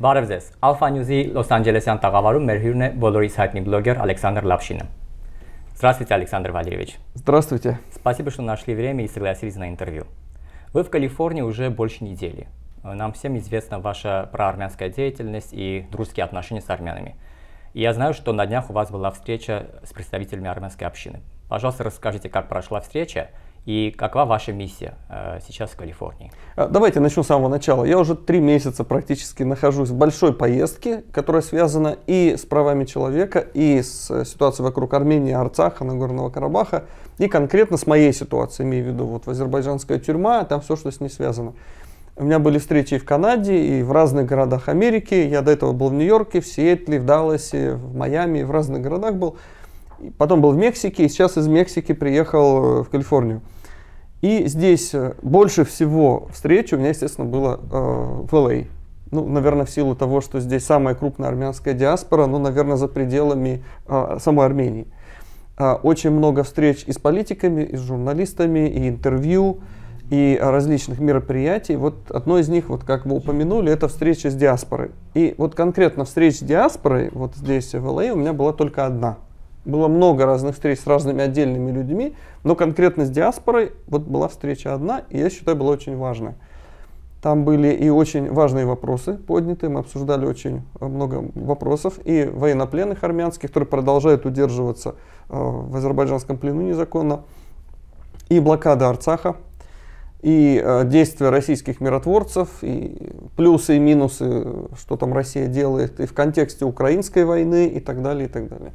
Բարև ձեզ։ e Alpha News-ի Լոս Անջելեսյան տաղավարում մեր հյուրն է բոլորիս հայտնի բլոգեր Ալեքսանդր Լապշինը։ Здравствуйте, Александр Валерьевич. Здравствуйте. Спасибо, что нашли время и согласились на интервью. Вы в Калифорнии уже больше недели. Нам всем известна ваша проармянская деятельность и дружеские отношения с армянами. И я знаю, что на днях у вас была встреча с представителями армянской общины. Пожалуйста, расскажите, как прошла встреча и какова ваша миссия э, сейчас в Калифорнии? А, давайте начну с самого начала. Я уже три месяца практически нахожусь в большой поездке, которая связана и с правами человека, и с э, ситуацией вокруг Армении, Арцаха, Нагорного Карабаха, и конкретно с моей ситуацией, имею в виду вот в азербайджанская тюрьма, там все, что с ней связано. У меня были встречи и в Канаде, и в разных городах Америки. Я до этого был в Нью-Йорке, в Сиэтле, в Далласе, в Майами, в разных городах был потом был в Мексике, и сейчас из Мексики приехал э, в Калифорнию. И здесь э, больше всего встреч у меня, естественно, было э, в Л.А. Ну, наверное, в силу того, что здесь самая крупная армянская диаспора, ну, наверное, за пределами э, самой Армении. Э, очень много встреч и с политиками, и с журналистами, и интервью, и различных мероприятий. Вот одно из них, вот как вы упомянули, это встреча с диаспорой. И вот конкретно встреч с диаспорой, вот здесь в Л.А. у меня была только одна – было много разных встреч с разными отдельными людьми, но конкретно с диаспорой вот была встреча одна, и я считаю, была очень важная. Там были и очень важные вопросы подняты, мы обсуждали очень э, много вопросов, и военнопленных армянских, которые продолжают удерживаться э, в азербайджанском плену незаконно, и блокада Арцаха, и э, действия российских миротворцев, и плюсы и минусы, что там Россия делает, и в контексте украинской войны, и так далее, и так далее.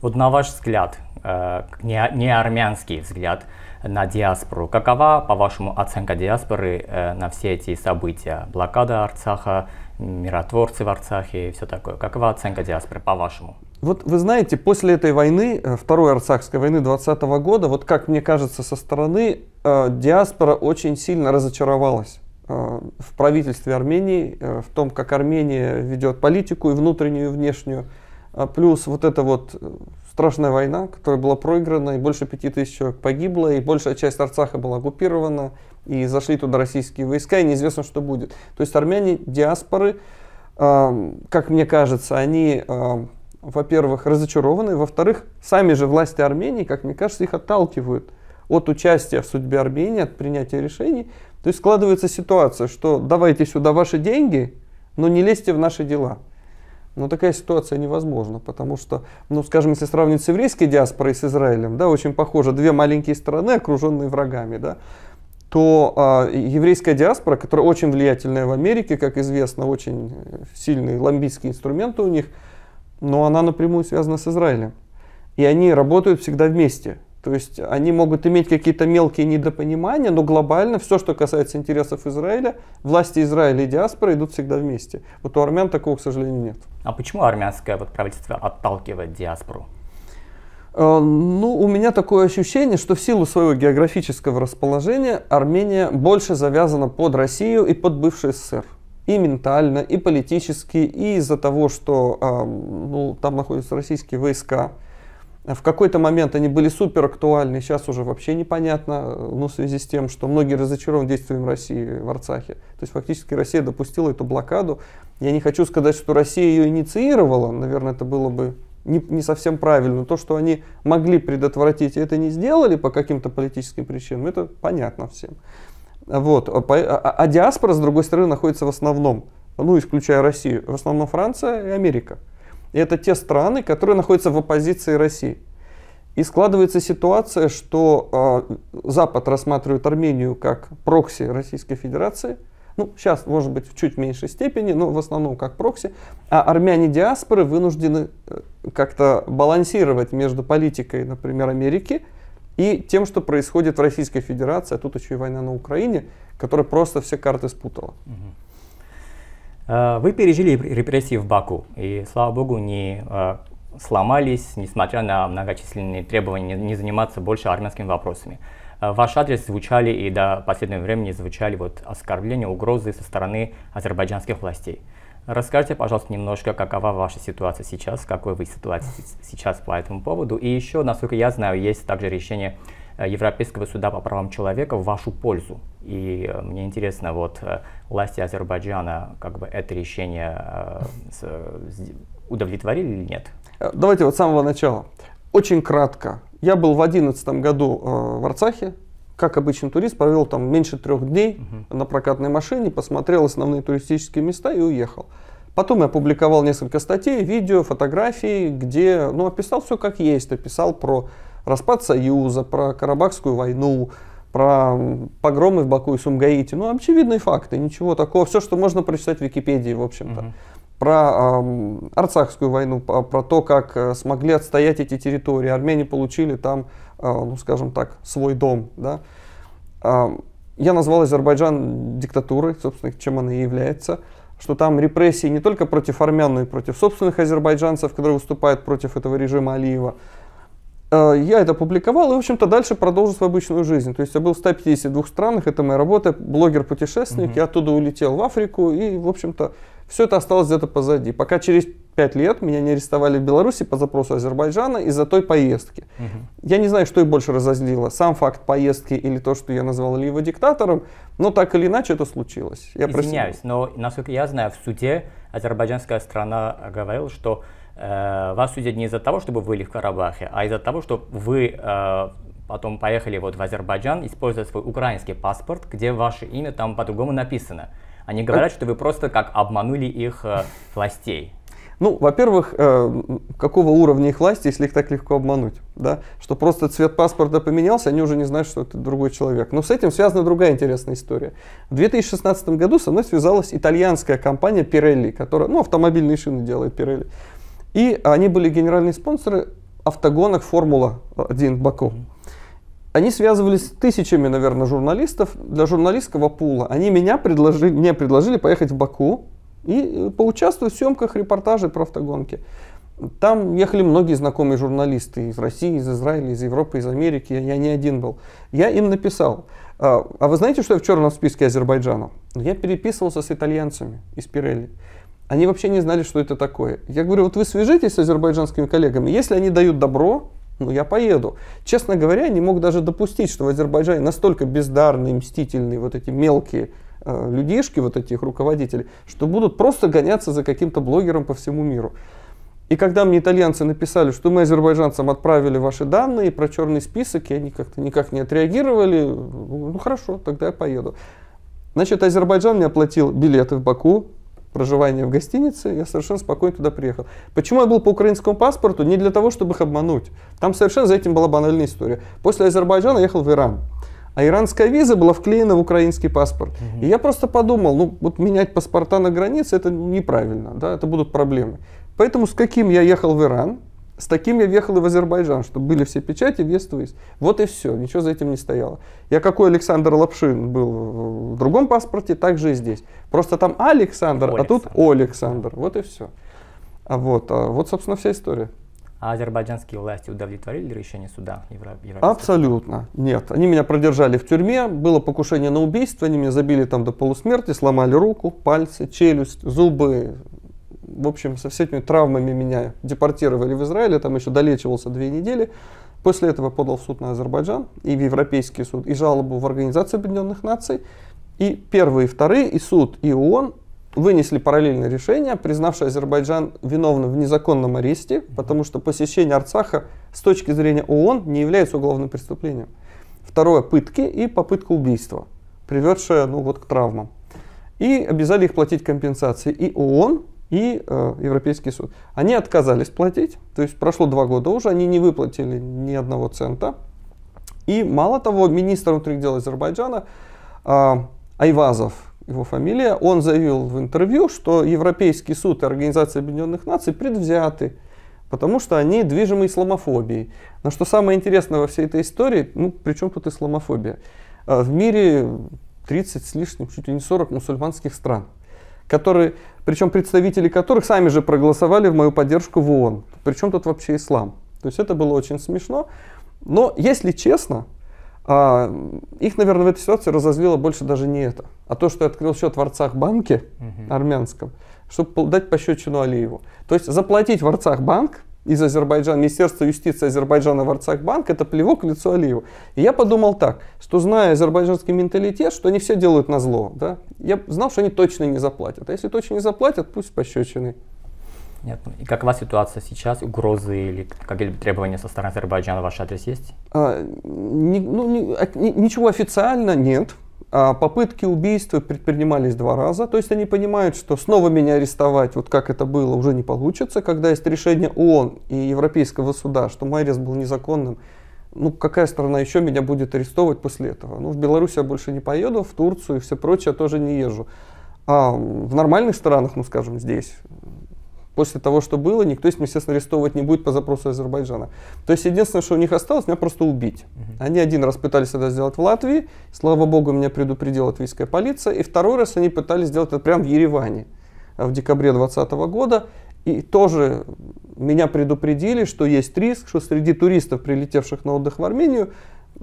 Вот на ваш взгляд, э, не, не армянский взгляд на диаспору, какова, по вашему, оценка диаспоры э, на все эти события? Блокада Арцаха, миротворцы в Арцахе и все такое. Какова оценка диаспоры, по-вашему? Вот вы знаете, после этой войны, э, второй Арцахской войны 20 года, вот как мне кажется со стороны, э, диаспора очень сильно разочаровалась э, в правительстве Армении, э, в том, как Армения ведет политику и внутреннюю, и внешнюю. А, плюс вот эта вот э, страшная война, которая была проиграна, и больше пяти тысяч человек погибло, и большая часть Арцаха была оккупирована, и зашли туда российские войска, и неизвестно, что будет. То есть армяне, диаспоры, э, как мне кажется, они, э, во-первых, разочарованы, во-вторых, сами же власти Армении, как мне кажется, их отталкивают от участия в судьбе Армении, от принятия решений. То есть складывается ситуация, что давайте сюда ваши деньги, но не лезьте в наши дела. Но ну, такая ситуация невозможна, потому что, ну, скажем, если сравнивать с еврейской диаспорой с Израилем, да, очень похоже, две маленькие страны, окруженные врагами, да, то э, еврейская диаспора, которая очень влиятельная в Америке, как известно, очень сильные ламбийские инструменты у них, но она напрямую связана с Израилем. И они работают всегда вместе. То есть они могут иметь какие-то мелкие недопонимания, но глобально все, что касается интересов Израиля, власти Израиля и диаспоры идут всегда вместе. Вот у армян такого, к сожалению, нет. А почему армянское вот правительство отталкивает диаспору? Э, ну, у меня такое ощущение, что в силу своего географического расположения Армения больше завязана под Россию и под бывший СССР. И ментально, и политически, и из-за того, что ну, там находятся российские войска, в какой-то момент они были супер актуальны, сейчас уже вообще непонятно, э, ну, в связи с тем, что многие разочарованы действием России в Арцахе. То есть фактически Россия допустила эту блокаду. Я не хочу сказать, что Россия ее инициировала, наверное, это было бы не, не совсем правильно. То, что они могли предотвратить и это не сделали по каким-то политическим причинам, это понятно всем. Вот. А, а, а, а диаспора, с другой стороны, находится в основном, ну, исключая Россию, в основном Франция и Америка. И это те страны, которые находятся в оппозиции России. И складывается ситуация, что э, Запад рассматривает Армению как прокси Российской Федерации, ну, сейчас, может быть, в чуть меньшей степени, но в основном как прокси, а армяне диаспоры вынуждены э, как-то балансировать между политикой, например, Америки и тем, что происходит в Российской Федерации, а тут еще и война на Украине, которая просто все карты спутала. Угу. Э, вы пережили репрессии в Баку, и, слава богу, не э, сломались, несмотря на многочисленные требования не заниматься больше армянскими вопросами. В э, ваш адрес звучали и до последнего времени звучали вот оскорбления, угрозы со стороны азербайджанских властей. Расскажите, пожалуйста, немножко, какова ваша ситуация сейчас, какой вы ситуация сейчас по этому поводу. И еще, насколько я знаю, есть также решение Э, европейского суда по правам человека в вашу пользу. И э, мне интересно, вот э, власти Азербайджана как бы это решение удовлетворили или нет? Давайте вот с самого начала. Очень кратко. Я был в 2011 году в Арцахе, как обычный турист, провел там меньше трех дней угу. на прокатной машине, посмотрел основные туристические места и уехал. Потом я опубликовал несколько статей, видео, фотографий, где ну, описал все как есть, описал про распад Союза, про Карабахскую войну, про погромы в Баку и Сумгаите. Ну, очевидные факты, ничего такого. Все, что можно прочитать в Википедии, в общем-то. Угу. Про э, Арцахскую войну, про то, как э, смогли отстоять эти территории. Армяне получили там, э, ну, скажем так, свой дом. Да? Э, я назвал Азербайджан диктатурой, собственно, чем она и является что там репрессии не только против армян, но и против собственных азербайджанцев, которые выступают против этого режима Алиева. Э, я это публиковал и, в общем-то, дальше продолжил свою обычную жизнь. То есть я был в 152 странах, это моя работа, блогер-путешественник, угу. я оттуда улетел в Африку и, в общем-то, все это осталось где-то позади. Пока через пять лет меня не арестовали в Беларуси по запросу Азербайджана из-за той поездки. Угу. Я не знаю, что и больше разозлило. Сам факт поездки или то, что я назвал его диктатором, но так или иначе это случилось. Я Извиняюсь, просил. но насколько я знаю, в суде азербайджанская страна говорила, что э, вас судят не из-за того, чтобы вы были в Карабахе, а из-за того, что вы э, потом поехали вот в Азербайджан, используя свой украинский паспорт, где ваше имя там по-другому написано. Они говорят, что вы просто как обманули их э, властей. Ну, во-первых, э, какого уровня их власти, если их так легко обмануть? Да? Что просто цвет паспорта поменялся, они уже не знают, что это другой человек. Но с этим связана другая интересная история. В 2016 году со мной связалась итальянская компания Pirelli, которая, ну, автомобильные шины делает Pirelli. И они были генеральные спонсоры автогонок Формула-1 Баку. Они связывались с тысячами, наверное, журналистов для журналистского пула. Они меня предложили, мне предложили поехать в Баку и э, поучаствовать в съемках репортажей про автогонки. Там ехали многие знакомые журналисты из России, из Израиля, из Европы, из Америки. Я, не один был. Я им написал. А, а вы знаете, что я в черном списке Азербайджана? Я переписывался с итальянцами из Пирелли. Они вообще не знали, что это такое. Я говорю, вот вы свяжитесь с азербайджанскими коллегами. Если они дают добро, ну я поеду. Честно говоря, не мог даже допустить, что в Азербайджане настолько бездарные, мстительные вот эти мелкие э, людишки, вот этих руководителей, что будут просто гоняться за каким-то блогером по всему миру. И когда мне итальянцы написали, что мы азербайджанцам отправили ваши данные про черный список, и они как-то никак не отреагировали, ну хорошо, тогда я поеду. Значит, Азербайджан мне оплатил билеты в Баку, проживание в гостинице, я совершенно спокойно туда приехал. Почему я был по украинскому паспорту? Не для того, чтобы их обмануть. Там совершенно за этим была банальная история. После Азербайджана ехал в Иран. А иранская виза была вклеена в украинский паспорт. Угу. И я просто подумал, ну вот менять паспорта на границе это неправильно, да, это будут проблемы. Поэтому с каким я ехал в Иран, с таким я въехал и в Азербайджан, чтобы были все печати, вес то Вот и все, ничего за этим не стояло. Я какой Александр Лапшин был в другом паспорте, так же и здесь. Просто там Александр, Александр. а тут Александр. Вот и все. А вот, а вот, собственно, вся история. А азербайджанские власти удовлетворили решение суда Европейского? Абсолютно нет. Они меня продержали в тюрьме, было покушение на убийство, они меня забили там до полусмерти, сломали руку, пальцы, челюсть, зубы, в общем, со всеми травмами меня депортировали в Израиль, я там еще долечивался две недели. После этого подал в суд на Азербайджан и в Европейский суд, и жалобу в Организацию Объединенных Наций. И первые, и вторые, и суд, и ООН вынесли параллельное решение, признавшее Азербайджан виновным в незаконном аресте, потому что посещение Арцаха с точки зрения ООН не является уголовным преступлением. Второе – пытки и попытка убийства, приведшая ну, вот, к травмам. И обязали их платить компенсации. И ООН и э, Европейский суд. Они отказались платить, то есть прошло два года уже, они не выплатили ни одного цента. И мало того, министр внутренних дел Азербайджана э, Айвазов, его фамилия, он заявил в интервью, что Европейский суд и Организация Объединенных Наций предвзяты, потому что они движимы исламофобией. Но что самое интересное во всей этой истории, ну, при чем тут исламофобия? Э, в мире 30 с лишним, чуть ли не 40 мусульманских стран – которые, причем представители которых сами же проголосовали в мою поддержку в ООН. Причем тут вообще ислам. То есть это было очень смешно. Но, если честно, а, их, наверное, в этой ситуации разозлило больше даже не это, а то, что я открыл счет в Арцах-банке армянском, чтобы дать пощечину Алиеву. То есть заплатить в Арцах-банк, из Азербайджана, Министерство юстиции Азербайджана в Арцахбанк, это плевок в лицо Алиеву. И я подумал так, что зная азербайджанский менталитет, что они все делают на зло, да, я знал, что они точно не заплатят. А если точно не заплатят, пусть пощечины. Нет. Ну и какова ситуация сейчас? Угрозы или какие-либо требования со стороны Азербайджана в ваш адрес есть? А, ни, ну, а, ни, ничего официально нет. А попытки убийства предпринимались два раза, то есть они понимают, что снова меня арестовать, вот как это было, уже не получится, когда есть решение ООН и Европейского суда, что мой арест был незаконным, ну какая страна еще меня будет арестовывать после этого? Ну в Беларусь я больше не поеду, в Турцию и все прочее тоже не езжу. А в нормальных странах, ну скажем, здесь, после того, что было, никто с ним, естественно, арестовывать не будет по запросу Азербайджана. То есть единственное, что у них осталось, меня просто убить. Угу. Они один раз пытались это сделать в Латвии, слава богу, меня предупредила латвийская полиция, и второй раз они пытались сделать это прямо в Ереване э, в декабре 2020 года. И тоже меня предупредили, что есть риск, что среди туристов, прилетевших на отдых в Армению,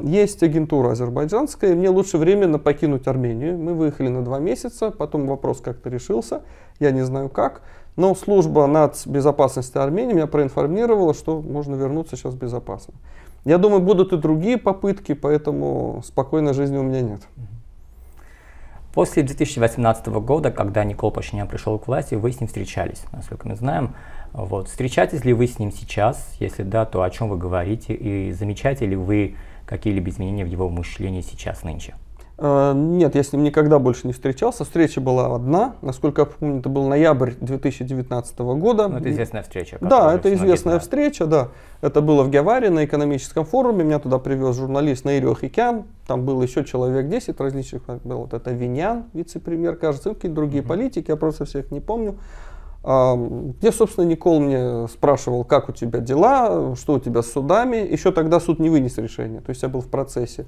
есть агентура азербайджанская, и мне лучше временно покинуть Армению. Мы выехали на два месяца, потом вопрос как-то решился, я не знаю как. Но служба нацбезопасности Армении меня проинформировала, что можно вернуться сейчас безопасно. Я думаю, будут и другие попытки, поэтому спокойной жизни у меня нет. После 2018 года, когда Никол Пашинян пришел к власти, вы с ним встречались, насколько мы знаем. Вот. Встречаетесь ли вы с ним сейчас? Если да, то о чем вы говорите? И замечаете ли вы какие-либо изменения в его мышлении сейчас нынче? А, нет, я с ним никогда больше не встречался. Встреча была одна. Насколько я помню, это был ноябрь 2019 года. Ну, это известная встреча. Да, это известная знают. встреча, да. Это было в Гаваре на экономическом форуме. Меня туда привез журналист Наирио Хикян. Там было еще человек 10 различных. Был вот это Винян, вице-премьер, кажется, ну, какие-то другие mm-hmm. политики, я просто всех не помню. Где, собственно, Никол мне спрашивал, как у тебя дела, что у тебя с судами. Еще тогда суд не вынес решение, то есть я был в процессе.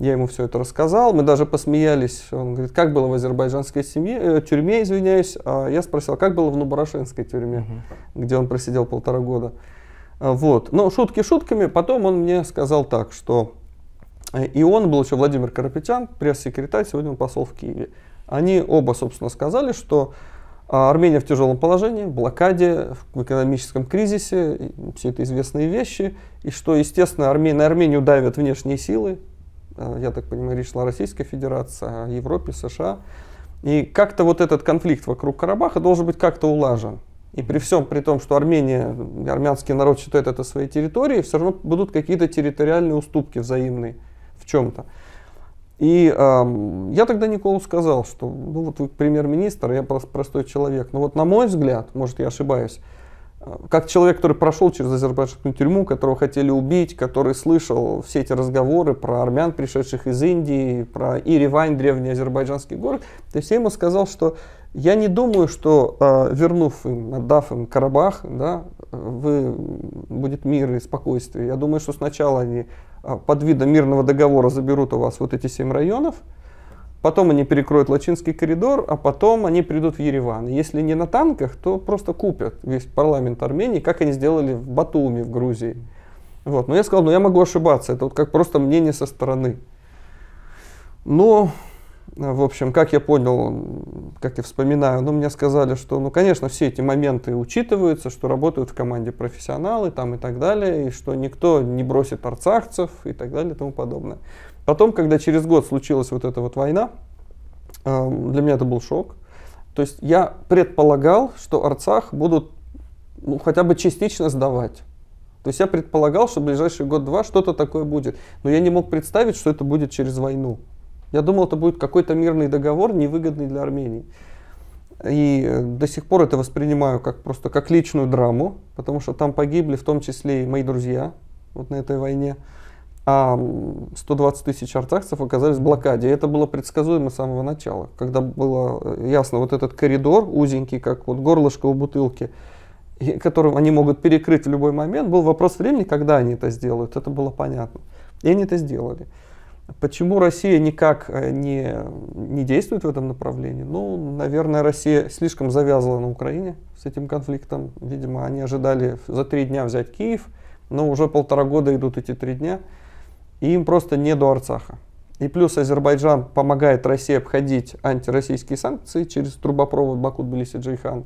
Я ему все это рассказал, мы даже посмеялись. Он говорит, как было в азербайджанской семье, э, тюрьме, извиняюсь. А я спросил, как было в Нубарашинской тюрьме, угу. где он просидел полтора года. А, вот. Но шутки шутками. Потом он мне сказал так, что э, и он был еще Владимир Карапетян, пресс-секретарь, сегодня он посол в Киеве. Они оба, собственно, сказали, что а, Армения в тяжелом положении, в блокаде, в экономическом кризисе, все это известные вещи, и что, естественно, Армения, на Армению давят внешние силы, Э, я так понимаю, речь шла Российская Федерация, о Европе, США. И как-то вот этот конфликт вокруг Карабаха должен быть как-то улажен. И при всем при том, что Армения, армянский народ считает это своей территорией, все равно будут какие-то территориальные уступки взаимные в чем-то. И э, я тогда Николу сказал, что ну вот вы премьер-министр, я просто простой человек. Но вот на мой взгляд, может я ошибаюсь, как человек, который прошел через азербайджанскую тюрьму, которого хотели убить, который слышал все эти разговоры про армян, пришедших из Индии, про Иревань, древний азербайджанский город, то есть я ему сказал, что я не думаю, что а, вернув им, отдав им Карабах, да, вы, будет мир и спокойствие. Я думаю, что сначала они а, под видом мирного договора заберут у вас вот эти семь районов, Потом они перекроют Лачинский коридор, а потом они придут в Ереван. Если не на танках, то просто купят весь парламент Армении, как они сделали в Батуми в Грузии. Вот. Но я сказал, ну я могу ошибаться, это вот как просто мнение со стороны. Но, в общем, как я понял, как я вспоминаю, ну мне сказали, что, ну конечно, все эти моменты учитываются, что работают в команде профессионалы там и так далее, и что никто не бросит арцахцев и так далее и тому подобное. Потом, когда через год случилась вот эта вот война, э, для меня это был шок. То есть я предполагал, что Арцах будут ну, хотя бы частично сдавать. То есть я предполагал, что в ближайший год-два что-то такое будет. Но я не мог представить, что это будет через войну. Я думал, это будет какой-то мирный договор, невыгодный для Армении. И э, до сих пор это воспринимаю как просто как личную драму, потому что там погибли в том числе и мои друзья вот на этой войне а 120 тысяч артакцев оказались в блокаде. И это было предсказуемо с самого начала, когда было э, ясно, вот этот коридор узенький, как вот горлышко у бутылки, которым они могут перекрыть в любой момент, был вопрос времени, когда они это сделают, это было понятно. И они это сделали. Почему Россия никак э, не, не действует в этом направлении? Ну, наверное, Россия слишком завязла на Украине с этим конфликтом. Видимо, они ожидали за три дня взять Киев, но уже полтора года идут эти три дня – и им просто не до Арцаха. И плюс Азербайджан помогает России обходить антироссийские санкции через трубопровод Баку, Тбилиси, Джейхан.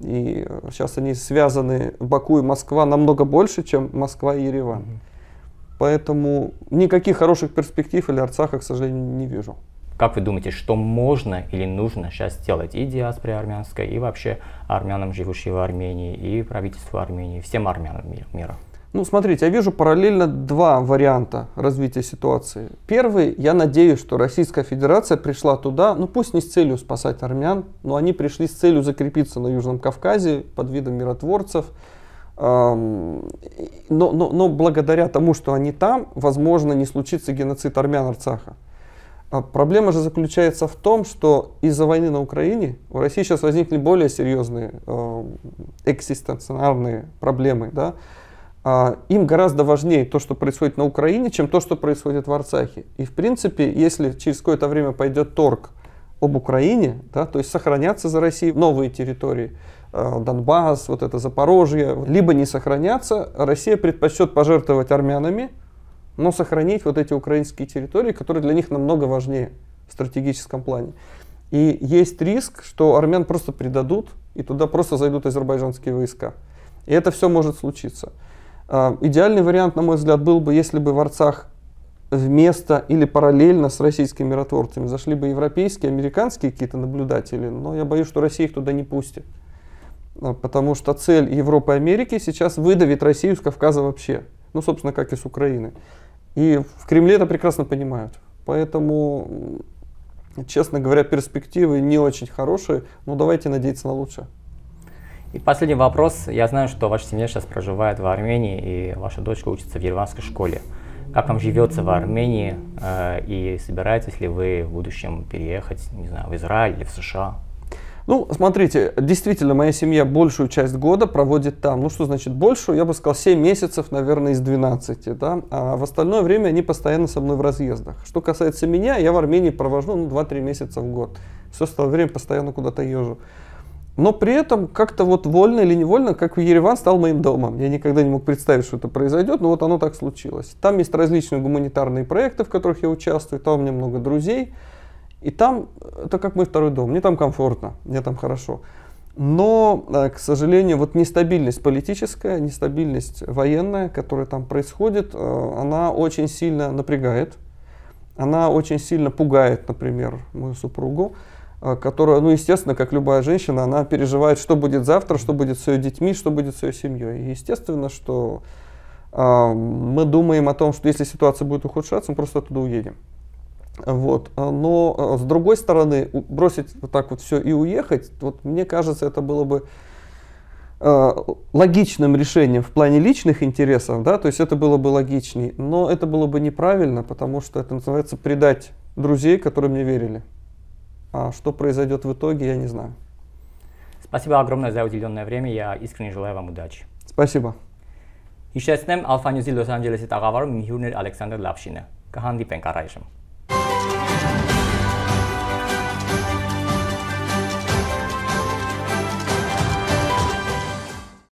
И э, сейчас они связаны, Баку и Москва, намного больше, чем Москва и Ереван. Поэтому никаких хороших перспектив или Арцаха, к сожалению, не вижу. Как вы думаете, что можно или нужно сейчас делать и диаспоре армянской, и вообще армянам, живущим в Армении, и правительству Армении, всем армянам мира? Ну, смотрите, я вижу параллельно два варианта развития ситуации. Первый, я надеюсь, что Российская Федерация пришла туда, ну пусть не с целью спасать армян, но они пришли с целью закрепиться на Южном Кавказе под видом миротворцев. Но, но, но благодаря тому, что они там, возможно, не случится геноцид армян Арцаха. А проблема же заключается в том, что из-за войны на Украине у России сейчас возникли более серьезные экзистенциональные проблемы. Да? А, им гораздо важнее то, что происходит на Украине, чем то, что происходит в Арцахе. И, в принципе, если через какое-то время пойдет торг об Украине, да, то есть сохранятся за Россией новые территории, а, Донбасс, вот это Запорожье, либо не сохранятся, Россия предпочтет пожертвовать армянами, но сохранить вот эти украинские территории, которые для них намного важнее в стратегическом плане. И есть риск, что армян просто предадут, и туда просто зайдут азербайджанские войска. И это все может случиться. А, идеальный вариант, на мой взгляд, был бы, если бы в Арцах вместо или параллельно с российскими миротворцами зашли бы европейские, американские какие-то наблюдатели, но я боюсь, что Россия их туда не пустит. А, потому что цель Европы и Америки сейчас выдавить Россию с Кавказа вообще. Ну, собственно, как и с Украины. И в Кремле это прекрасно понимают. Поэтому, честно говоря, перспективы не очень хорошие, но давайте надеяться на лучшее. И последний вопрос. Я знаю, что ваша семья сейчас проживает в Армении, и ваша дочка учится в ереванской школе. Как вам живется в Армении, э, и собираетесь ли вы в будущем переехать, не знаю, в Израиль или в США? Ну, смотрите, действительно, моя семья большую часть года проводит там. Ну, что значит большую? Я бы сказал, 7 месяцев, наверное, из 12. Да? А в остальное время они постоянно со мной в разъездах. Что касается меня, я в Армении провожу ну, 2-3 месяца в год. Все остальное время постоянно куда-то езжу но при этом как-то вот вольно или невольно, как Ереван стал моим домом. Я никогда не мог представить, что это произойдет, но вот оно так случилось. Там есть различные гуманитарные проекты, в которых я участвую, там у меня много друзей. И там, э, это как мой второй дом, мне там комфортно, мне там хорошо. Но, э, к сожалению, вот нестабильность политическая, нестабильность военная, которая там происходит, э, она очень сильно напрягает. Она очень сильно пугает, например, мою супругу. А, которая, ну, естественно, как любая женщина, она переживает, что будет завтра, что будет с ее детьми, что будет с ее семьей. И естественно, что э, мы думаем о том, что если ситуация будет ухудшаться, мы просто оттуда уедем. Вот. А, но с другой стороны, бросить вот так вот все и уехать, вот мне кажется, это было бы логичным решением в плане личных интересов, да, то есть это было бы логичней, но это было бы неправильно, потому что это называется предать друзей, которые мне верили. А что произойдет в итоге, я не знаю. Спасибо огромное за уделенное время. Я искренне желаю вам удачи. Спасибо. Հիշեցնեմ Alpha News-ի Լոս Անջելեսի տաղավարում իմ հյուրն էր Ալեքսանդր Լապշինը։ Կհանդիպենք առայժմ։